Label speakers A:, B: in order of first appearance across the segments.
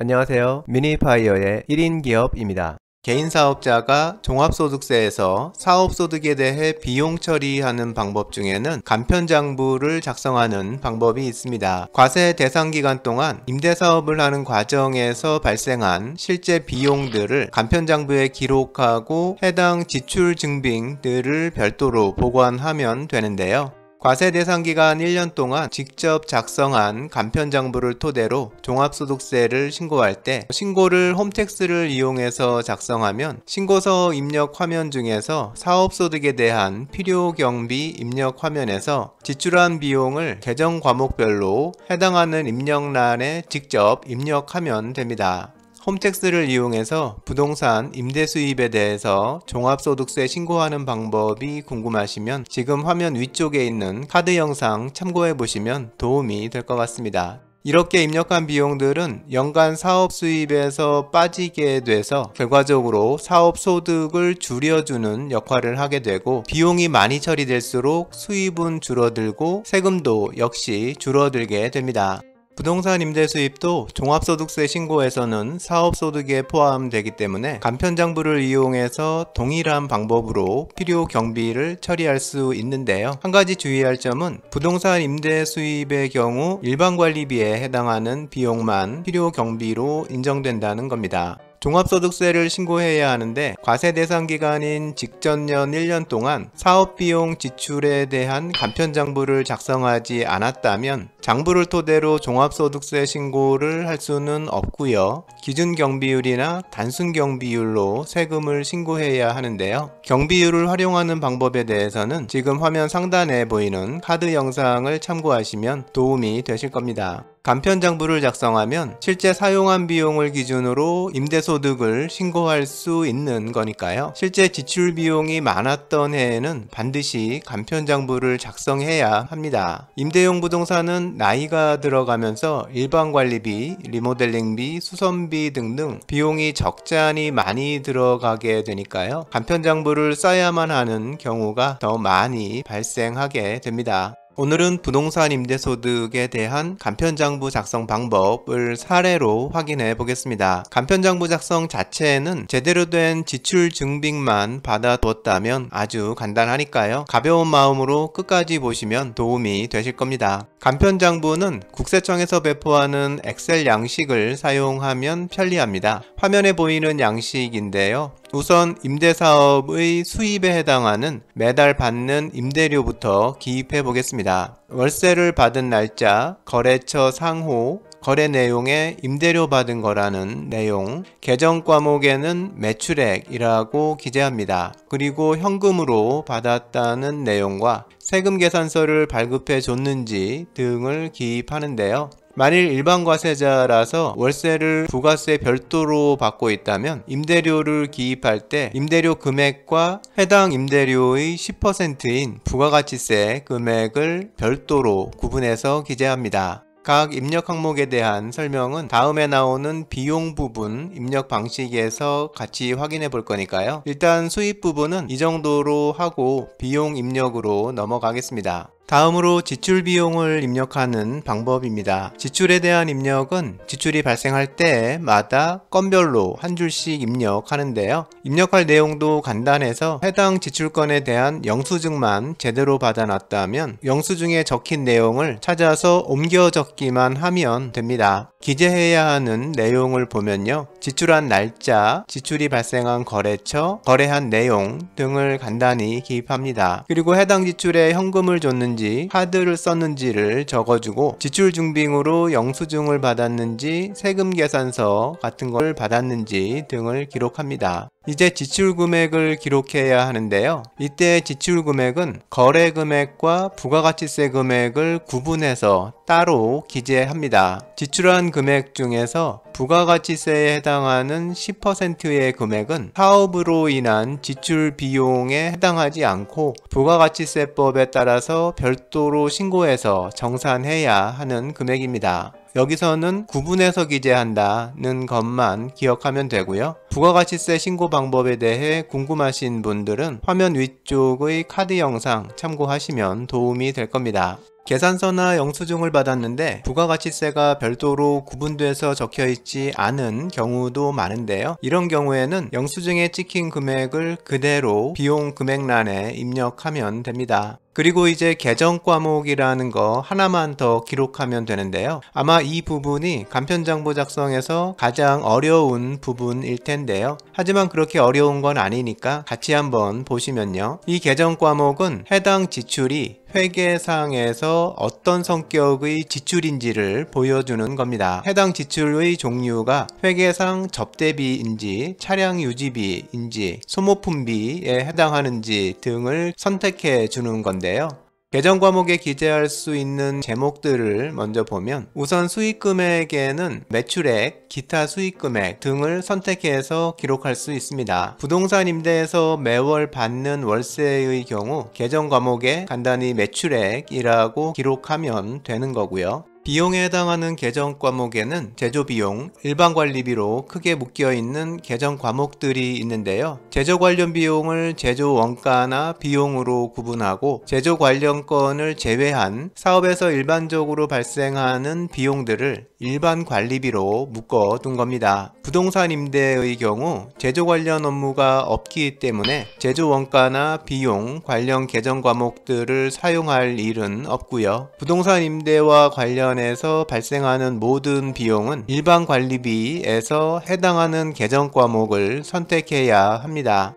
A: 안녕하세요. 미니파이어의 1인 기업입니다. 개인 사업자가 종합소득세에서 사업소득에 대해 비용 처리하는 방법 중에는 간편장부를 작성하는 방법이 있습니다. 과세 대상 기간 동안 임대사업을 하는 과정에서 발생한 실제 비용들을 간편장부에 기록하고 해당 지출 증빙들을 별도로 보관하면 되는데요. 과세 대상 기간 1년 동안 직접 작성한 간편장부를 토대로 종합소득세를 신고할 때 신고를 홈택스를 이용해서 작성하면 신고서 입력 화면 중에서 사업소득에 대한 필요경비 입력 화면에서 지출한 비용을 계정 과목별로 해당하는 입력란에 직접 입력하면 됩니다. 홈택스를 이용해서 부동산 임대 수입에 대해서 종합소득세 신고하는 방법이 궁금하시면 지금 화면 위쪽에 있는 카드 영상 참고해 보시면 도움이 될 것 같습니다. 이렇게 입력한 비용들은 연간 사업 수입에서 빠지게 돼서 결과적으로 사업 소득을 줄여주는 역할을 하게 되고 비용이 많이 처리될수록 수입은 줄어들고 세금도 역시 줄어들게 됩니다. 부동산 임대 수입도 종합소득세 신고에서는 사업소득에 포함되기 때문에 간편장부를 이용해서 동일한 방법으로 필요 경비를 처리할 수 있는데요. 한 가지 주의할 점은 부동산 임대 수입의 경우 일반 관리비에 해당하는 비용만 필요 경비로 인정된다는 겁니다. 종합소득세를 신고해야 하는데 과세 대상 기간인 직전년 1년 동안 사업비용 지출에 대한 간편장부를 작성하지 않았다면 장부를 토대로 종합소득세 신고를 할 수는 없고요. 기준 경비율이나 단순 경비율로 세금을 신고해야 하는데요. 경비율을 활용하는 방법에 대해서는 지금 화면 상단에 보이는 카드 영상을 참고하시면 도움이 되실 겁니다. 간편장부를 작성하면 실제 사용한 비용을 기준으로 임대소득을 신고할 수 있는 거니까요. 실제 지출 비용이 많았던 해에는 반드시 간편장부를 작성해야 합니다. 임대용 부동산은 나이가 들어가면서 일반관리비, 리모델링비, 수선비 등등 비용이 적잖이 많이 들어가게 되니까요. 간편장부를 써야만 하는 경우가 더 많이 발생하게 됩니다. 오늘은 부동산 임대소득에 대한 간편장부 작성 방법을 사례로 확인해 보겠습니다. 간편장부 작성 자체에는 제대로 된 지출 증빙만 받아두었다면 아주 간단하니까요. 가벼운 마음으로 끝까지 보시면 도움이 되실 겁니다. 간편장부는 국세청에서 배포하는 엑셀 양식을 사용하면 편리합니다. 화면에 보이는 양식인데요. 우선 임대사업의 수입에 해당하는 매달 받는 임대료부터 기입해 보겠습니다. 월세를 받은 날짜, 거래처 상호, 거래 내용에 임대료 받은 거라는 내용, 계정 과목에는 매출액이라고 기재합니다. 그리고 현금으로 받았다는 내용과 세금 계산서를 발급해 줬는지 등을 기입하는데요. 만일 일반 과세자라서 월세를 부가세 별도로 받고 있다면 임대료를 기입할 때 임대료 금액과 해당 임대료의 10%인 부가가치세 금액을 별도로 구분해서 기재합니다. 각 입력 항목에 대한 설명은 다음에 나오는 비용 부분 입력 방식에서 같이 확인해 볼 거니까요. 일단 수입 부분은 이 정도로 하고 비용 입력으로 넘어가겠습니다. 다음으로 지출 비용을 입력하는 방법입니다. 지출에 대한 입력은 지출이 발생할 때마다 건별로 한 줄씩 입력하는데요. 입력할 내용도 간단해서 해당 지출건에 대한 영수증만 제대로 받아놨다면 영수증에 적힌 내용을 찾아서 옮겨 적기만 하면 됩니다. 기재해야 하는 내용을 보면요. 지출한 날짜, 지출이 발생한 거래처, 거래한 내용 등을 간단히 기입합니다. 그리고 해당 지출에 현금을 줬는지 썼는지 카드를 썼는지를 적어주고 지출 증빙으로 영수증을 받았는지 세금 계산서 같은 걸 받았는지 등을 기록합니다. 이제 지출 금액을 기록해야 하는데요. 이때 지출 금액은 거래 금액과 부가가치세 금액을 구분해서 따로 기재합니다. 지출한 금액 중에서 부가가치세에 해당하는 10%의 금액은 사업으로 인한 지출 비용에 해당하지 않고 부가가치세법에 따라서 별도로 신고해서 정산해야 하는 금액입니다. 여기서는 구분해서 기재한다는 것만 기억하면 되고요. 부가가치세 신고 방법에 대해 궁금하신 분들은 화면 위쪽의 카드 영상 참고하시면 도움이 될 겁니다. 계산서나 영수증을 받았는데 부가가치세가 별도로 구분돼서 적혀있지 않은 경우도 많은데요. 이런 경우에는 영수증에 찍힌 금액을 그대로 비용 금액란에 입력하면 됩니다. 그리고 이제 개정 과목이라는 거 하나만 더 기록하면 되는데요. 아마 이 부분이 간편장부 작성에서 가장 어려운 부분일 텐데요. 하지만 그렇게 어려운 건 아니니까 같이 한번 보시면요. 이 개정 과목은 해당 지출이 회계상에서 어떤 성격의 지출인지를 보여주는 겁니다. 해당 지출의 종류가 회계상 접대비인지 차량 유지비인지 소모품비에 해당하는지 등을 선택해 주는 건데요. 계정 과목에 기재할 수 있는 제목들을 먼저 보면 우선 수익금액에는 매출액, 기타 수익금액 등을 선택해서 기록할 수 있습니다. 부동산 임대에서 매월 받는 월세의 경우 계정 과목에 간단히 매출액이라고 기록하면 되는 거고요. 비용에 해당하는 계정 과목에는 제조비용, 일반관리비로 크게 묶여있는 계정 과목들이 있는데요. 제조 관련 비용을 제조 원가나 비용으로 구분하고 제조 관련 건을 제외한 사업에서 일반적으로 발생하는 비용들을 일반 관리비로 묶어둔 겁니다. 부동산 임대의 경우 제조 관련 업무가 없기 때문에 제조 원가나 비용 관련 계정 과목들을 사용할 일은 없고요. 부동산 임대와 관련 기간에서 발생하는 모든 비용은 일반 관리비에서 해당하는 계정 과목을 선택해야 합니다.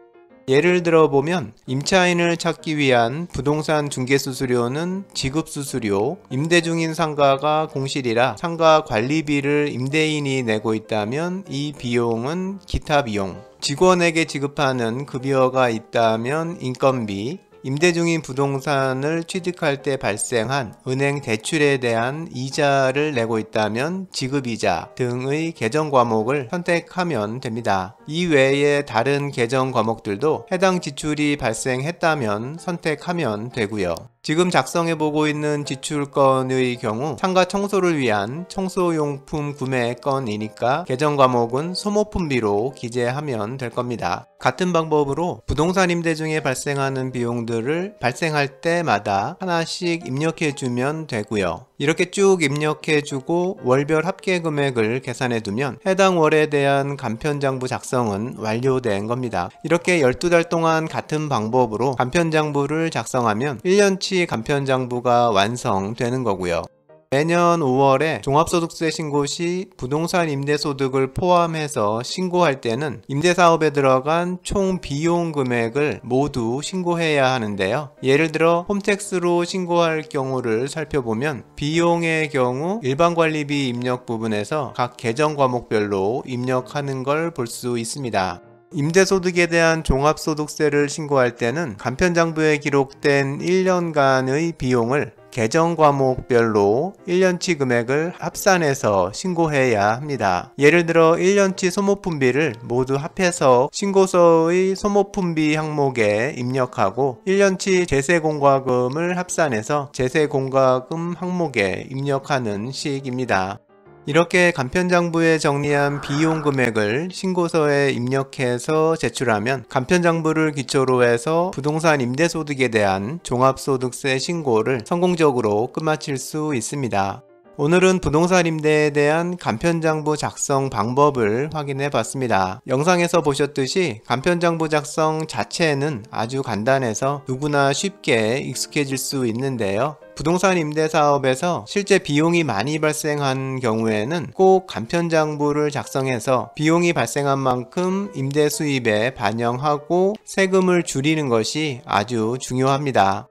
A: 예를 들어 보면 임차인을 찾기 위한 부동산 중개수수료는 지급수수료, 임대 중인 상가가 공실이라 상가 관리비를 임대인이 내고 있다면 이 비용은 기타 비용, 직원에게 지급하는 급여가 있다면 인건비, 임대 중인 부동산을 취득할 때 발생한 은행 대출에 대한 이자를 내고 있다면 지급이자 등의 계정 과목을 선택하면 됩니다. 이외에 다른 계정 과목들도 해당 지출이 발생했다면 선택하면 되고요. 지금 작성해보고 있는 지출건의 경우 상가 청소를 위한 청소용품 구매 건이니까 계정 과목은 소모품비로 기재하면 될 겁니다. 같은 방법으로 부동산 임대 중에 발생하는 비용들을 발생할 때마다 하나씩 입력해주면 되고요. 이렇게 쭉 입력해주고 월별 합계 금액을 계산해두면 해당 월에 대한 간편장부 작성 작성은 완료된 겁니다. 이렇게 12달 동안 같은 방법으로 간편장부를 작성하면 1년치 간편장부가 완성되는 거고요. 매년 5월에 종합소득세 신고 시 부동산 임대소득을 포함해서 신고할 때는 임대사업에 들어간 총 비용 금액을 모두 신고해야 하는데요. 예를 들어 홈택스로 신고할 경우를 살펴보면 비용의 경우 일반관리비 입력 부분에서 각 계정 과목별로 입력하는 걸 볼 수 있습니다. 임대소득에 대한 종합소득세를 신고할 때는 간편장부에 기록된 1년간의 비용을 개정 과목별로 1년치 금액을 합산해서 신고해야 합니다. 예를 들어 1년치 소모품비를 모두 합해서 신고서의 소모품비 항목에 입력하고 1년치 제세공과금을 합산해서 제세공과금 항목에 입력하는 식입니다. 이렇게 간편장부에 정리한 비용 금액을 신고서에 입력해서 제출하면 간편장부를 기초로 해서 부동산 임대소득에 대한 종합소득세 신고를 성공적으로 끝마칠 수 있습니다. 오늘은 부동산 임대에 대한 간편장부 작성 방법을 확인해 봤습니다. 영상에서 보셨듯이 간편장부 작성 자체는 아주 간단해서 누구나 쉽게 익숙해질 수 있는데요. 부동산 임대 사업에서 실제 비용이 많이 발생한 경우에는 꼭 간편장부를 작성해서 비용이 발생한 만큼 임대 수입에 반영하고 세금을 줄이는 것이 아주 중요합니다.